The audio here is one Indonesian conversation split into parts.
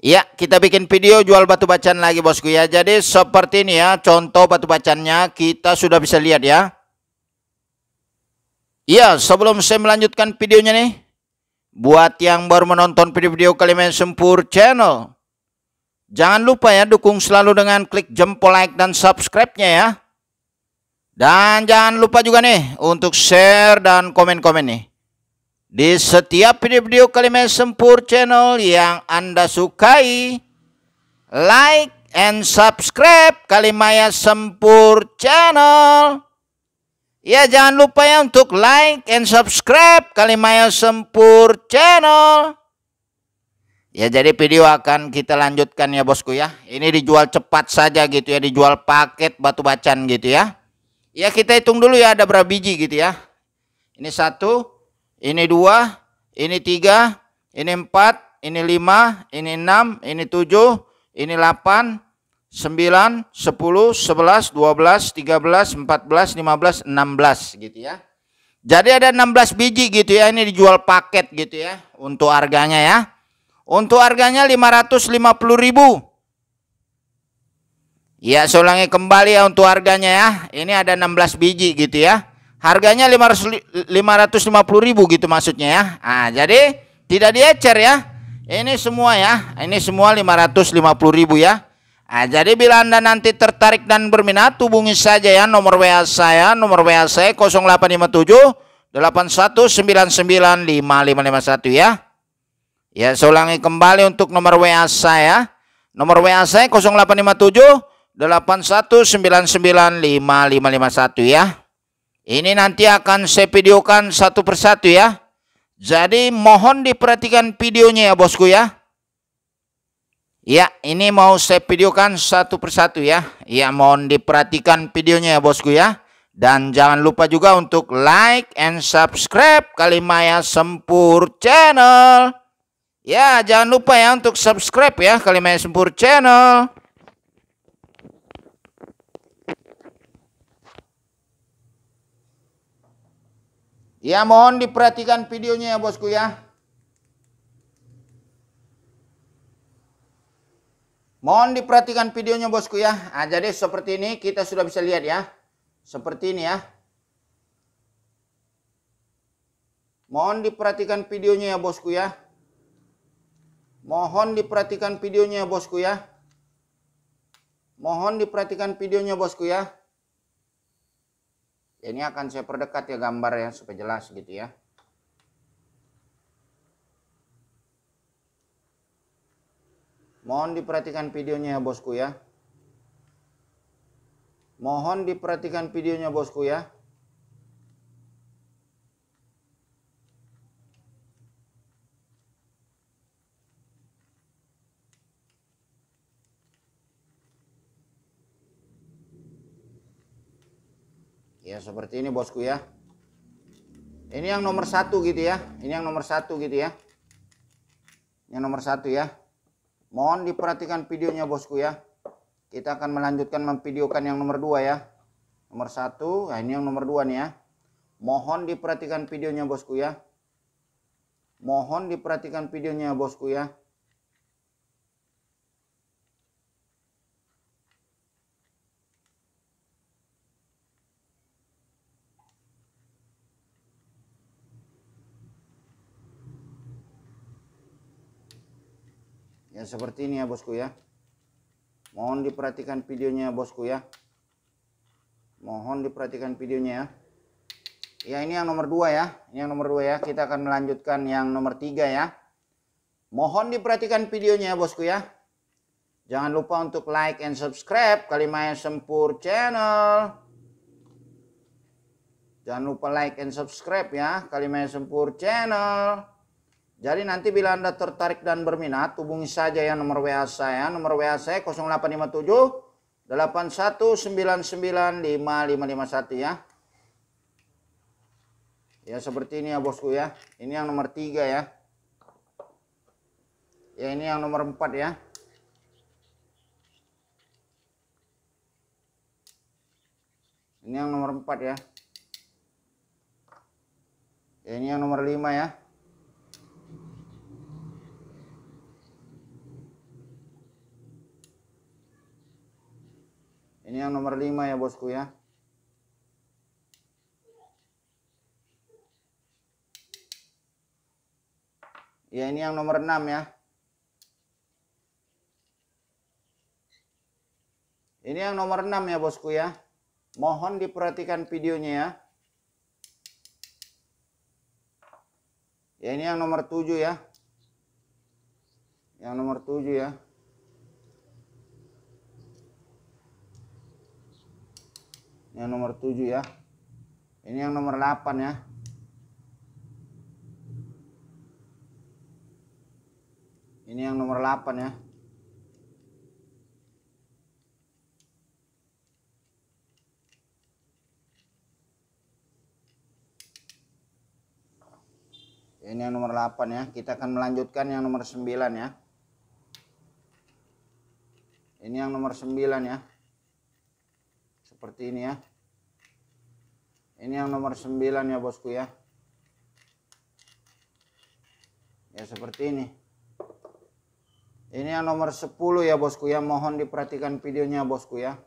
Ya, kita bikin video jual batu bacan lagi bosku ya. Jadi seperti ini ya, contoh batu bacannya kita sudah bisa lihat ya. Ya, sebelum saya melanjutkan videonya nih. Buat yang baru menonton video-video Kalimantan Sempur channel. Jangan lupa ya, dukung selalu dengan klik jempol like dan subscribe-nya ya. Dan jangan lupa juga nih untuk share dan komen-komen nih di setiap video-video Kalimat Sempur channel yang Anda sukai. Like and subscribe Kalimaya Sempur channel. Ya jangan lupa ya untuk like and subscribe Kalimaya Sempur channel. Ya jadi video akan kita lanjutkan ya bosku ya. Ini dijual cepat saja gitu ya. Dijual paket batu bacan gitu ya. Ya kita hitung dulu ya ada berapa biji gitu ya. Ini satu, ini dua, ini tiga, ini empat, ini lima, ini enam, ini tujuh, ini delapan, sembilan, sepuluh, sebelas, dua belas, tiga belas, empat belas, lima belas, enam belas gitu ya. Jadi ada enam belas biji gitu ya, ini dijual paket gitu ya untuk harganya ya. Untuk harganya lima lima ratus puluh ribu. Ya, saya kembali ya untuk harganya ya. Ini ada 16 biji gitu ya. Harganya 550 ribu gitu maksudnya ya. Nah, jadi tidak diecer ya. Ini semua ya. Ini semua 550 ribu ya. Nah, jadi bila Anda nanti tertarik dan berminat, hubungi saja ya nomor WA saya. Nomor WA saya 0857 81995551 ya. Ya, saya ulangi kembali untuk nomor WA saya. Nomor WA saya 0857 81995551 ya. Ini nanti akan saya videokan satu persatu ya. Jadi mohon diperhatikan videonya ya bosku ya. Ya, ini mau saya videokan satu persatu ya. Ya, mohon diperhatikan videonya ya bosku ya. Dan jangan lupa juga untuk like and subscribe Kalimaya Sempur Channel. Ya, jangan lupa ya untuk subscribe ya Kalimaya Sempur Channel. Ya mohon diperhatikan videonya ya bosku ya. Mohon diperhatikan videonya bosku ya. Nah, jadi seperti ini kita sudah bisa lihat ya. Seperti ini ya. Mohon diperhatikan videonya ya bosku ya. Mohon diperhatikan videonya ya bosku ya. Mohon diperhatikan videonya bosku ya ya, ini akan saya perdekat ya gambar ya supaya jelas gitu ya mohon diperhatikan videonya ya bosku ya mohon diperhatikan videonya bosku ya ya seperti ini bosku ya ini yang nomor satu gitu ya ini yang nomor satu gitu ya yang nomor satu ya mohon diperhatikan videonya bosku ya kita akan melanjutkan memvideokan yang nomor dua ya nomor satu nah ini yang nomor dua nih ya mohon diperhatikan videonya bosku ya mohon diperhatikan videonya bosku ya yang seperti ini ya bosku ya mohon diperhatikan videonya ya, bosku ya mohon diperhatikan videonya ya ya ini yang nomor dua ya ini yang nomor dua ya kita akan melanjutkan yang nomor tiga ya mohon diperhatikan videonya ya bosku ya jangan lupa untuk like and subscribe kalimaya sempur channel jangan lupa like and subscribe ya kalimaya sempur channel jadi nanti bila Anda tertarik dan berminat, hubungi saja ya nomor WA saya. Nomor WA saya 0857 81995551 ya. Ya seperti ini ya bosku ya. Ini yang nomor 3 ya. Ya ini yang nomor 4 ya. Ini yang nomor 4 ya. ya ini yang nomor 5 ya. Ini yang nomor 5 ya bosku ya. Ya ini yang nomor 6 ya. Ini yang nomor 6 ya bosku ya. Mohon diperhatikan videonya ya. Ya ini yang nomor 7 ya. Yang nomor 7 ya. yang nomor 7 ya ini yang nomor 8 ya ini yang nomor 8 ya ini yang nomor 8 ya kita akan melanjutkan yang nomor 9 ya ini yang nomor 9 ya seperti ini ya ini yang nomor 9 ya bosku ya ya seperti ini ini yang nomor 10 ya bosku ya mohon diperhatikan videonya bosku ya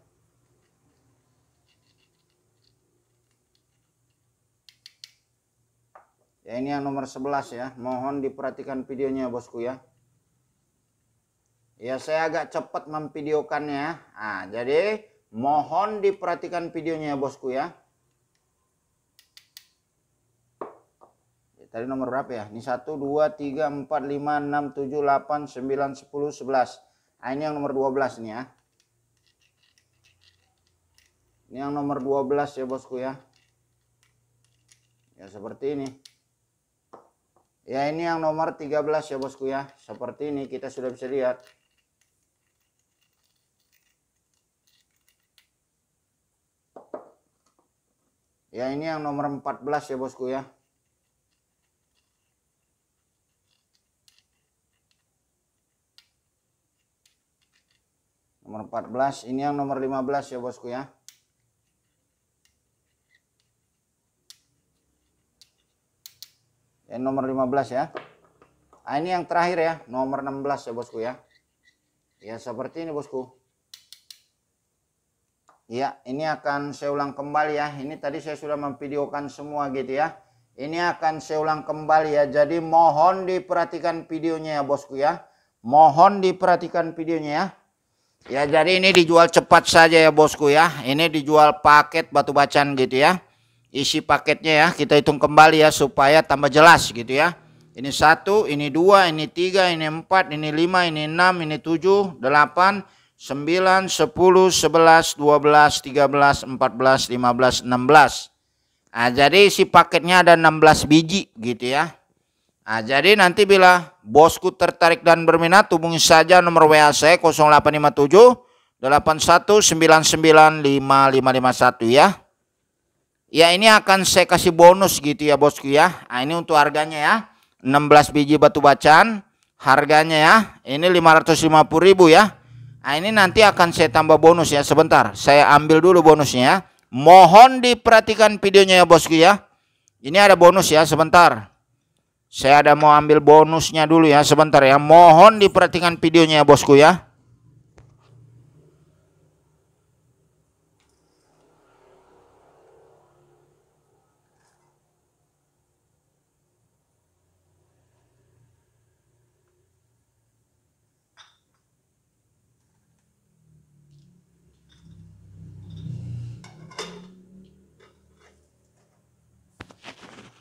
ya ini yang nomor 11 ya mohon diperhatikan videonya bosku ya ya saya agak cepat memvideokannya ah jadi mohon diperhatikan videonya bosku ya Tadi nomor berapa ya? Ini 1, 2, 3, 4, 5, 6, 7, 8, 9, 10, 11. Nah, ini yang nomor 12 nih ya. Ini yang nomor 12 ya bosku ya. Ya seperti ini. Ya ini yang nomor 13 ya bosku ya. Seperti ini kita sudah bisa lihat. Ya ini yang nomor 14 ya bosku ya. nomor 14 ini yang nomor 15 ya bosku ya yang nomor 15 ya nah, ini yang terakhir ya nomor 16 ya bosku ya ya seperti ini bosku ya ini akan saya ulang kembali ya ini tadi saya sudah memvideokan semua gitu ya ini akan saya ulang kembali ya jadi mohon diperhatikan videonya ya bosku ya mohon diperhatikan videonya ya Ya jadi ini dijual cepat saja ya bosku ya. Ini dijual paket batu bacan gitu ya. Isi paketnya ya kita hitung kembali ya supaya tambah jelas gitu ya. Ini satu, ini dua, ini tiga, ini empat, ini lima, ini enam, ini tujuh, delapan, sembilan, sepuluh, sebelas, dua belas, tiga belas, empat belas, lima belas, enam belas. Nah, jadi isi paketnya ada enam belas biji gitu ya. Nah, jadi nanti bila bosku tertarik dan berminat hubungi saja nomor WA saya 0857 8199551 ya. Ya ini akan saya kasih bonus gitu ya bosku ya. Nah, ini untuk harganya ya. 16 biji batu bacan harganya ya. Ini 550.000 ya. Nah, ini nanti akan saya tambah bonus ya sebentar. Saya ambil dulu bonusnya ya. Mohon diperhatikan videonya ya bosku ya. Ini ada bonus ya sebentar. Saya ada mau ambil bonusnya dulu ya sebentar ya. Mohon diperhatikan videonya ya bosku ya.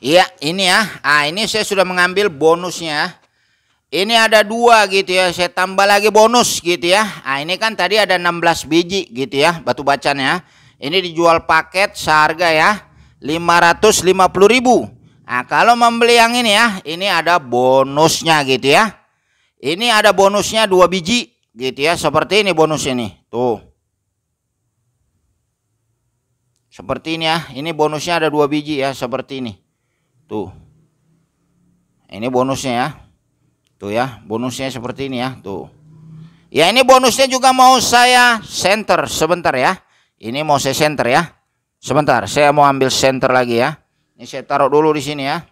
Iya, ini ya. Ah, ini saya sudah mengambil bonusnya. Ini ada dua gitu ya. Saya tambah lagi bonus gitu ya. Ah, ini kan tadi ada 16 biji gitu ya batu bacan ya. Ini dijual paket seharga ya ribu. Nah, kalau membeli yang ini ya, ini ada bonusnya gitu ya. Ini ada bonusnya dua biji gitu ya, seperti ini bonus ini. Tuh. Seperti ini ya, ini bonusnya ada dua biji ya, seperti ini. Tuh. Ini bonusnya ya. Tuh ya, bonusnya seperti ini ya, tuh. Ya ini bonusnya juga mau saya center sebentar ya. Ini mau saya center ya. Sebentar, saya mau ambil center lagi ya. Ini saya taruh dulu di sini ya.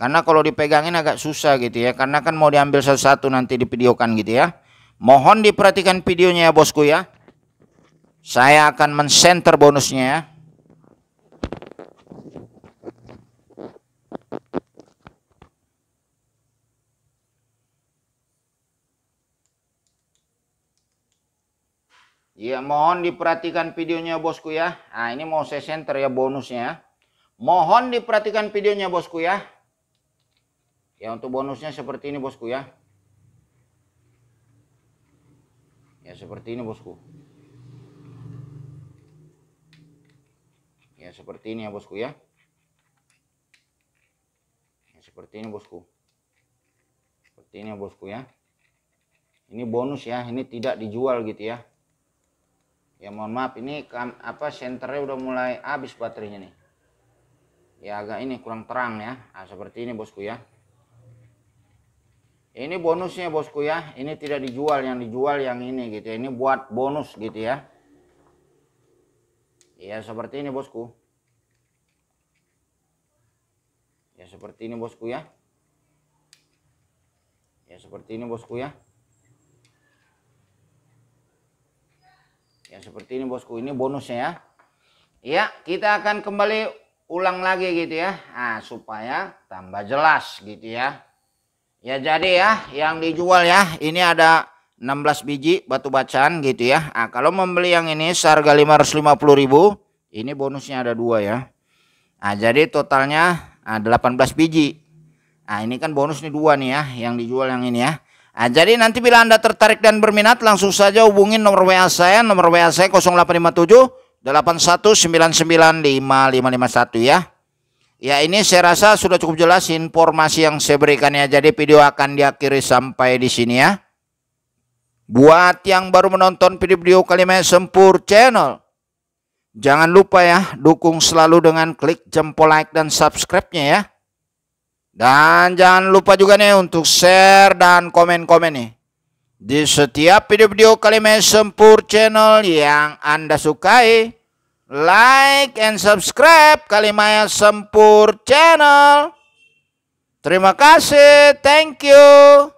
Karena kalau dipegangin agak susah gitu ya. Karena kan mau diambil satu-satu nanti di kan gitu ya. Mohon diperhatikan videonya ya bosku ya. Saya akan mensenter bonusnya ya. Iya, mohon diperhatikan videonya bosku ya. Nah, ini mau saya center ya bonusnya. Mohon diperhatikan videonya bosku ya. Ya, untuk bonusnya seperti ini bosku ya. Ya, seperti ini bosku. Ya, seperti ini ya bosku ya. ya seperti ini bosku. Seperti ini ya bosku ya. Ini bonus ya, ini tidak dijual gitu ya ya mohon maaf ini kan, apa senternya udah mulai habis baterainya nih ya agak ini kurang terang ya nah, seperti ini bosku ya ini bonusnya bosku ya ini tidak dijual yang dijual yang ini gitu ya. ini buat bonus gitu ya ya seperti ini bosku ya seperti ini bosku ya ya seperti ini bosku ya yang seperti ini bosku, ini bonusnya ya. Ya, kita akan kembali ulang lagi gitu ya. Nah, supaya tambah jelas gitu ya. Ya jadi ya, yang dijual ya, ini ada 16 biji batu bacan gitu ya. Nah, kalau membeli yang ini seharga 550.000, ini bonusnya ada dua ya. Nah, jadi totalnya 18 ah, biji. Nah, ini kan bonus nih dua nih ya, yang dijual yang ini ya. Nah, jadi nanti bila Anda tertarik dan berminat langsung saja hubungin nomor WA saya nomor WA saya 0857 81995551 ya. Ya ini saya rasa sudah cukup jelas informasi yang saya berikan ya. Jadi video akan diakhiri sampai di sini ya. Buat yang baru menonton video-video ini Sempur Channel. Jangan lupa ya dukung selalu dengan klik jempol like dan subscribe-nya ya. Dan jangan lupa juga nih untuk share dan komen-komen nih. Di setiap video-video Kalimat Sempur channel yang Anda sukai. Like and subscribe Kalimat ya, Sempur channel. Terima kasih. Thank you.